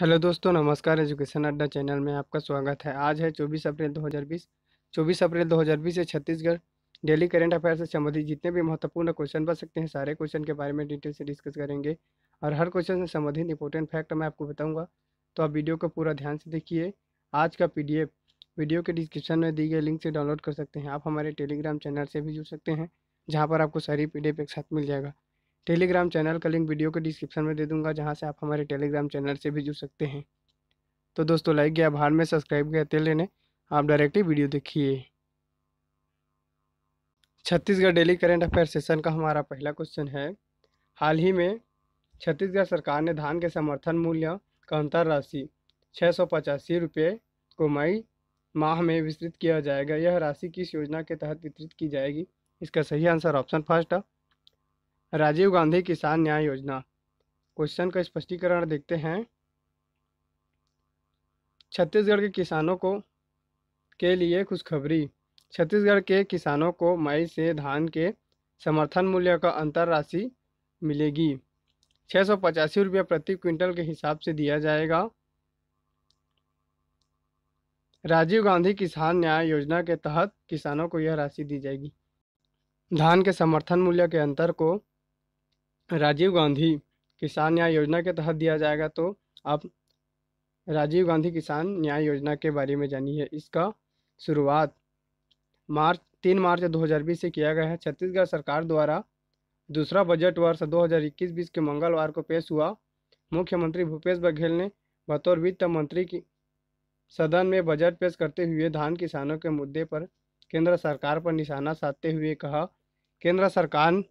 hello दोस्तों नमस्कार education अड्डा चैनल में आपका स्वागत है आज है 24 अप्रैल 2020 24 अप्रैल 2020 से छत्तीसगढ़ डेली करंट अफेयर से संबंधित जितने भी महत्वपूर्ण क्वेश्चन बन सकते हैं सारे क्वेश्चन के बारे में डिटेल से डिस्कस करेंगे और हर क्वेश्चन से संबंधित इंपॉर्टेंट फैक्ट मैं आपको बताऊँगा तो आप वीडियो को पूरा ध्यान से देखिए आज का पी वीडियो के डिस्क्रिप्शन में दी गई लिंक से डाउनलोड कर सकते हैं आप हमारे टेलीग्राम चैनल से भी जुड़ सकते हैं जहाँ पर आपको सारी पी एक साथ मिल जाएगा टेलीग्राम चैनल का लिंक वीडियो के डिस्क्रिप्शन में दे दूंगा जहाँ से आप हमारे टेलीग्राम चैनल से भी जुड़ सकते हैं तो दोस्तों लाइक गया भार में सब्सक्राइब गया तेल लेने आप डायरेक्टली वीडियो देखिए Chhattisgarh daily current affair session का हमारा पहला क्वेश्चन है हाल ही में छत्तीसगढ़ सरकार ने धान के समर्थन मूल्य का अंतर राशि छः सौ पचासी रुपये को मई माह में वितरित किया जाएगा यह राशि किस योजना के तहत वितरित की जाएगी इसका सही आंसर ऑप्शन फर्स्ट है राजीव गांधी किसान न्याय योजना क्वेश्चन का स्पष्टीकरण देखते हैं छत्तीसगढ़ के किसानों को के लिए खुशखबरी छत्तीसगढ़ के किसानों को मई से धान के समर्थन मूल्य का अंतर राशि मिलेगी छः सौ पचासी रुपये प्रति क्विंटल के हिसाब से दिया जाएगा राजीव गांधी किसान न्याय योजना के तहत किसानों को यह राशि दी जाएगी धान के समर्थन मूल्य के अंतर को राजीव गांधी किसान न्याय योजना के तहत दिया जाएगा तो आप राजीव गांधी किसान न्याय योजना के बारे में जानिए इसका शुरुआत मार्च तीन मार्च 2020 से किया गया है छत्तीसगढ़ सरकार द्वारा दूसरा बजट वर्ष 2021-20 के मंगलवार को पेश हुआ मुख्यमंत्री भूपेश बघेल ने बतौर वित्त मंत्री की सदन में बजट पेश करते हुए धान किसानों के मुद्दे पर केंद्र सरकार पर निशाना साधते हुए कहा केंद्र सरकार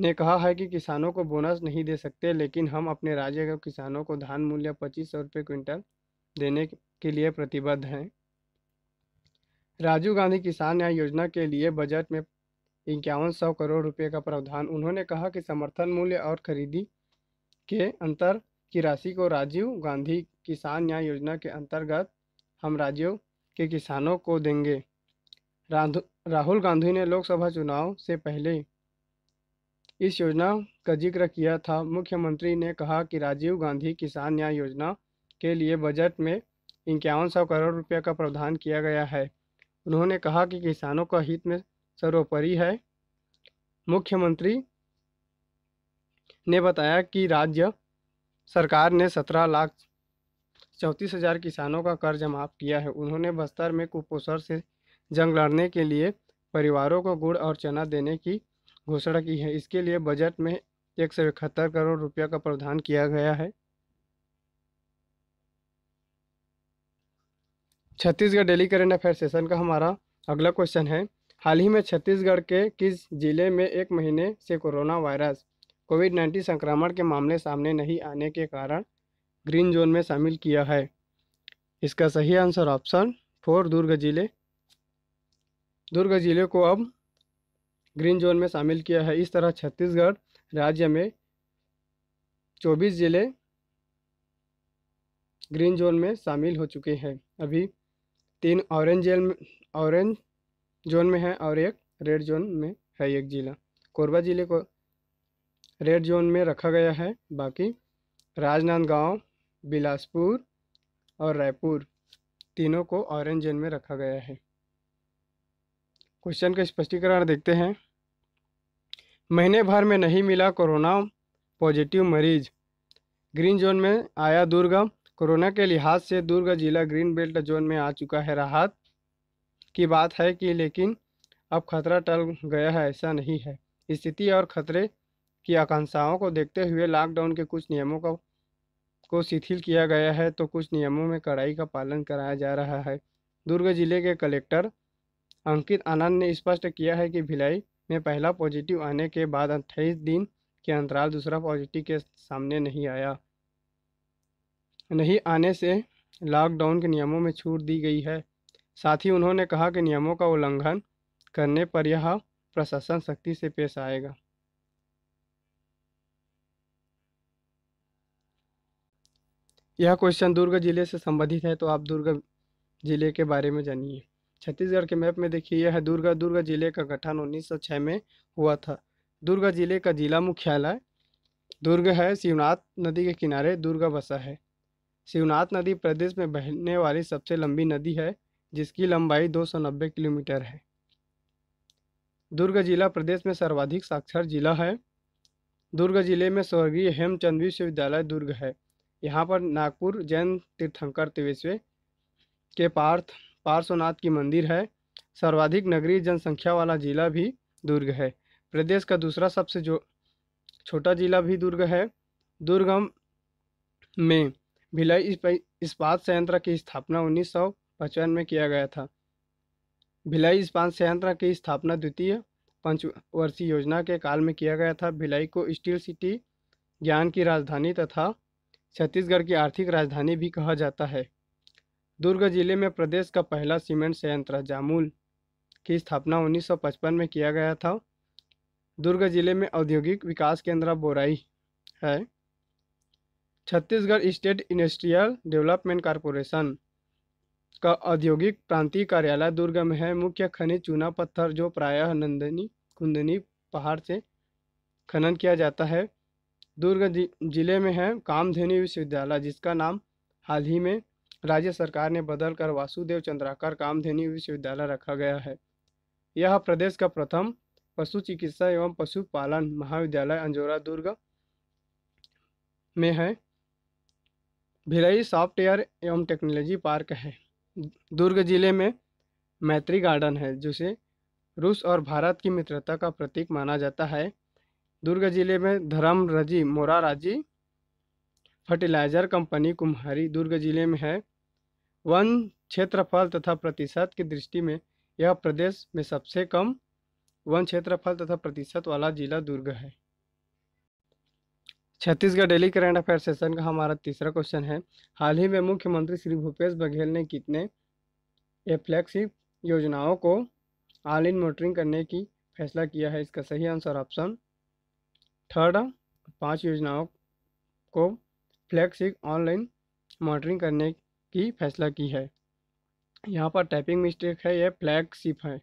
ने कहा है कि किसानों को बोनस नहीं दे सकते लेकिन हम अपने राज्य के किसानों को धान मूल्य पच्चीस सौ रुपये क्विंटल देने के लिए प्रतिबद्ध हैं राजीव गांधी किसान न्याय योजना के लिए बजट में इक्यावन सौ करोड़ रुपए का प्रावधान उन्होंने कहा कि समर्थन मूल्य और खरीदी के अंतर की राशि को राजीव गांधी किसान न्याय योजना के अंतर्गत हम राज्यों के किसानों को देंगे राहुल गांधी ने लोकसभा चुनाव से पहले इस योजना का जिक्र किया था मुख्यमंत्री ने कहा कि राजीव गांधी किसान न्याय योजना के लिए बजट में इक्यावन सौ करोड़ रुपये का प्रावधान किया गया है उन्होंने कहा कि किसानों का हित में सर्वोपरि है मुख्यमंत्री ने बताया कि राज्य सरकार ने सत्रह लाख चौंतीस हजार किसानों का कर्ज माफ किया है उन्होंने बस्तर में कुपोषण से जंग लड़ने के लिए परिवारों को गुड़ और चना देने की घोषणा की है इसके लिए बजट में एक सौ इकहत्तर करोड़ रुपया का प्रावधान किया गया है Chhattisgarh daily current affair session का हमारा अगला क्वेश्चन है हाल ही में छत्तीसगढ़ के किस जिले में एक महीने से कोरोना वायरस कोविड नाइन्टीन संक्रमण के मामले सामने नहीं आने के कारण ग्रीन जोन में शामिल किया है इसका सही आंसर ऑप्शन फोर दुर्ग जिले दुर्ग जिले को अब ग्रीन जोन में शामिल किया है इस तरह छत्तीसगढ़ राज्य में चौबीस जिले ग्रीन जोन में शामिल हो चुके हैं अभी तीन ऑरेंज जेल ऑरेंज जोन में है और एक रेड जोन में है एक जिला कोरबा जिले को रेड जोन में रखा गया है बाकी राजनांदगांव बिलासपुर और रायपुर तीनों को ऑरेंज जोन में रखा गया है क्वेश्चन का स्पष्टीकरण देखते हैं महीने भर में नहीं मिला कोरोना पॉजिटिव मरीज ग्रीन जोन में आया दुर्ग कोरोना के लिहाज से दुर्ग जिला ग्रीन बेल्ट जोन में आ चुका है राहत की बात है कि लेकिन अब खतरा टल गया है ऐसा नहीं है स्थिति और खतरे की आकांक्षाओं को देखते हुए लॉकडाउन के कुछ नियमों का को शिथिल किया गया है तो कुछ नियमों में कड़ाई का पालन कराया जा रहा है दुर्ग जिले के कलेक्टर अंकित आनंद ने स्पष्ट किया है कि भिलाई में पहला पॉजिटिव आने के बाद अट्ठाईस दिन के अंतराल दूसरा पॉजिटिव के सामने नहीं आया नहीं आने से लॉकडाउन के नियमों में छूट दी गई है साथ ही उन्होंने कहा कि नियमों का उल्लंघन करने पर यह प्रशासन सख्ती से पेश आएगा यह क्वेश्चन दुर्ग जिले से संबंधित है तो आप दुर्ग जिले के बारे में जानिए छत्तीसगढ़ के मैप में देखिए यह है दुर्गा दुर्गा जिले का गठन 1906 में हुआ था दुर्गा जिले का जिला मुख्यालय दुर्ग है शिवनाथ नदी के किनारे दुर्गा बसा है शिवनाथ नदी प्रदेश में बहने वाली सबसे लंबी नदी है जिसकी लंबाई नब्बे किलोमीटर है दुर्ग जिला प्रदेश में सर्वाधिक साक्षर जिला है दुर्ग जिले में स्वर्गीय हेमचंद विश्वविद्यालय दुर्ग है यहाँ पर नागपुर जैन तीर्थंकर तिवेश्वे के पार्थ पार्श्वनाथ की मंदिर है सर्वाधिक नगरीय जनसंख्या वाला जिला भी दुर्ग है प्रदेश का दूसरा सबसे जो छोटा जिला भी दुर्ग है दुर्गम में भिलाई इस्पात संयंत्र की स्थापना उन्नीस सौ पचपन में किया गया था भिलाई इस्पात संयंत्र की स्थापना द्वितीय पंचवर्षीय योजना के काल में किया गया था भिलाई को स्टील सिटी ज्ञान की राजधानी तथा छत्तीसगढ़ की आर्थिक राजधानी भी कहा जाता है दुर्ग जिले में प्रदेश का पहला सीमेंट संयंत्र जामुल की स्थापना 1955 में किया गया था दुर्ग जिले में औद्योगिक विकास केंद्र बोराई है Chhattisgarh state industrial development corporation का औद्योगिक प्रांतीय कार्यालय दुर्ग में है मुख्य खनिज चूना पत्थर जो प्रायः नंदनी कुंदनी पहाड़ से खनन किया जाता है दुर्ग जिले में है कामधेनु विश्वविद्यालय जिसका नाम हाल ही में राज्य सरकार ने बदलकर वासुदेव चंद्राकर कामधेनु विश्वविद्यालय रखा गया है यह प्रदेश का प्रथम पशु चिकित्सा एवं पशुपालन महाविद्यालय अंजोरा दुर्ग में है भिलाई सॉफ्टवेयर एवं टेक्नोलॉजी पार्क है दुर्ग जिले में मैत्री गार्डन है जिसे रूस और भारत की मित्रता का प्रतीक माना जाता है दुर्ग जिले में धर्म रजी मोरा राजी फर्टिलाइजर कंपनी कुम्हारी दुर्ग जिले में है वन क्षेत्रफल तथा प्रतिशत की दृष्टि में यह प्रदेश में सबसे कम वन क्षेत्रफल तथा प्रतिशत वाला जिला दुर्ग है Chhattisgarh daily current affair session का हमारा तीसरा क्वेश्चन है हाल ही में मुख्यमंत्री श्री भूपेश बघेल ने कितने एफ्लेक्सिव योजनाओं को ऑल इन मोटरिंग करने की फैसला किया है इसका सही आंसर ऑप्शन थर्ड पांच योजनाओं को फ्लैगशिप ऑनलाइन मॉनिटरिंग करने की फैसला की है यहाँ पर टाइपिंग मिस्टेक है यह फ्लैगशिप है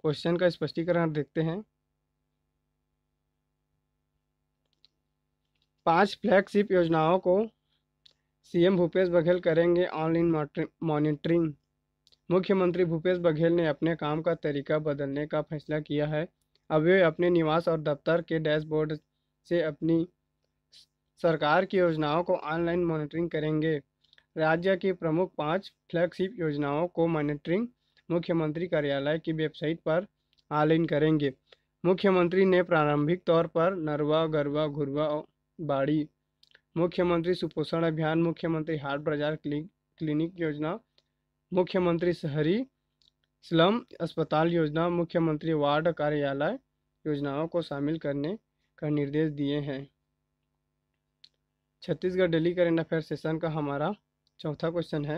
क्वेश्चन का स्पष्टीकरण देखते हैं पांच फ्लैगशिप योजनाओं को सीएम भूपेश बघेल करेंगे ऑनलाइन मॉनिटरिंग मुख्यमंत्री भूपेश बघेल ने अपने काम का तरीका बदलने का फैसला किया है अब वे अपने निवास और दफ्तर के डैशबोर्ड से अपनी सरकार की योजनाओं को ऑनलाइन मॉनिटरिंग करेंगे राज्य की प्रमुख पांच फ्लैगशिप योजनाओं को मॉनिटरिंग मुख्यमंत्री कार्यालय की वेबसाइट पर ऑल इन करेंगे मुख्यमंत्री ने प्रारंभिक तौर पर नरवा गरवा घुरवा बाड़ी मुख्यमंत्री सुपोषण अभियान मुख्यमंत्री हाट बाजार क्लिनिक योजना मुख्यमंत्री शहरी स्लम अस्पताल योजना मुख्यमंत्री वार्ड कार्यालय योजनाओं को शामिल करने का निर्देश दिए हैं Chhattisgarh daily current affair session का हमारा चौथा क्वेश्चन है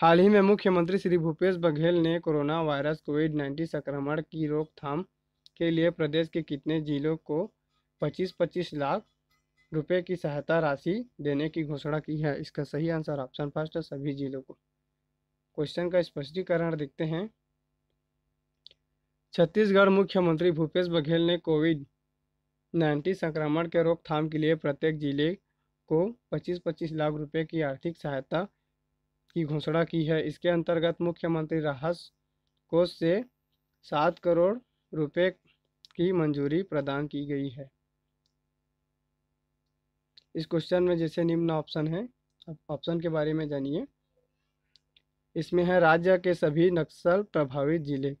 हाल ही में मुख्यमंत्री श्री भूपेश बघेल ने कोरोना वायरस कोविड नाइन्टीन संक्रमण की रोकथाम के लिए प्रदेश के कितने जिलों को 25-25 लाख रुपए की सहायता राशि देने की घोषणा की है इसका सही आंसर ऑप्शन फर्स्ट है सभी जिलों को क्वेश्चन का स्पष्टीकरण देखते हैं छत्तीसगढ़ मुख्यमंत्री भूपेश बघेल ने कोविड नाइन्टीन संक्रमण के रोकथाम के लिए प्रत्येक जिले को 25-25 लाख रुपए की आर्थिक सहायता की घोषणा की है इसके अंतर्गत मुख्यमंत्री राहत कोष से सात करोड़ रुपए की मंजूरी प्रदान की गई है इस क्वेश्चन में जैसे निम्न ऑप्शन है ऑप्शन के बारे में जानिए इसमें है राज्य के सभी नक्सल प्रभावित जिले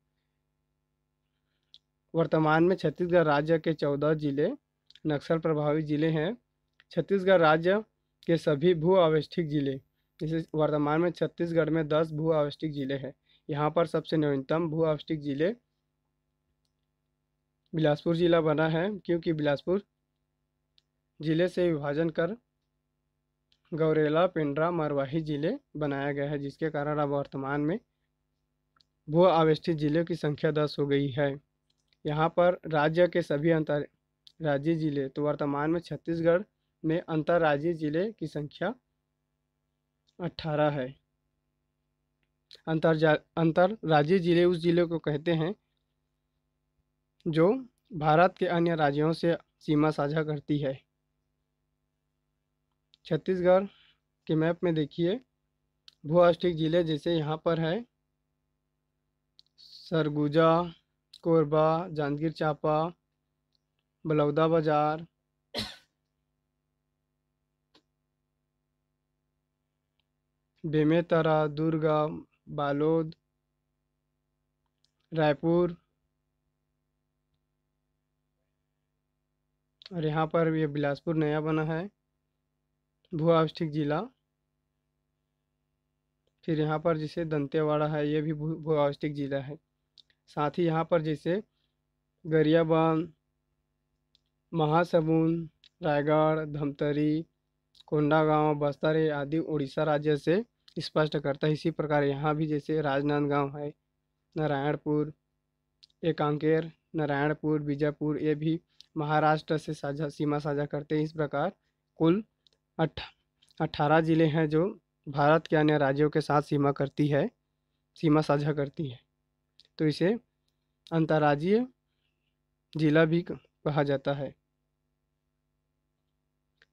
वर्तमान में छत्तीसगढ़ राज्य के चौदह जिले नक्सल प्रभावित जिले हैं छत्तीसगढ़ राज्य के सभी भू आवष्टिक जिले जैसे वर्तमान में छत्तीसगढ़ में दस भू आवष्टिक जिले हैं यहाँ पर सबसे न्यूनतम भू आवष्टिक जिले बिलासपुर जिला बना है क्योंकि बिलासपुर जिले से विभाजन कर गौरेला पिंडरा मरवाही जिले बनाया गया है जिसके कारण अब वर्तमान में भू आवेष्टित जिलों की संख्या दस हो गई है यहाँ पर राज्य के सभी अंतर राज्य जिले तो वर्तमान में छत्तीसगढ़ में अंतर्राज्यीय ज़िले की संख्या अठारह है अंतर राज्य ज़िले उस ज़िले को कहते हैं जो भारत के अन्य राज्यों से सीमा साझा करती है छत्तीसगढ़ के मैप में देखिए भूआष्टिक ज़िले जैसे यहाँ पर है सरगुजा कोरबा जांजगीर चांपा बलौदा बाज़ार बेमेतरा दुर्गा बालोद रायपुर और यहाँ पर ये बिलासपुर नया बना है भुआवस्थिक ज़िला फिर यहाँ पर जैसे दंतेवाड़ा है ये भी भू भुआवस्थिक ज़िला है साथ ही यहाँ पर जैसे गरियाबंद महासमुंद रायगढ़ धमतरी कोंडागांव बस्तर आदि उड़ीसा राज्य से स्पष्ट करता है इसी प्रकार यहाँ भी जैसे राजनांदगांव है नारायणपुर एकांकेर नारायणपुर बीजापुर ये भी महाराष्ट्र से साझा सीमा साझा करते हैं इस प्रकार कुल अठ अठारह जिले हैं जो भारत के अन्य राज्यों के साथ सीमा करती है सीमा साझा करती है तो इसे अंतर्राज्यीय जिला भी कहा जाता है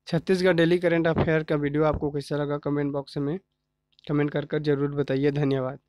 छत्तीसगढ़ डेली करेंट अफेयर का वीडियो आपको कैसा लगा कमेंट बॉक्स में कमेंट कर कर ज़रूर बताइए धन्यवाद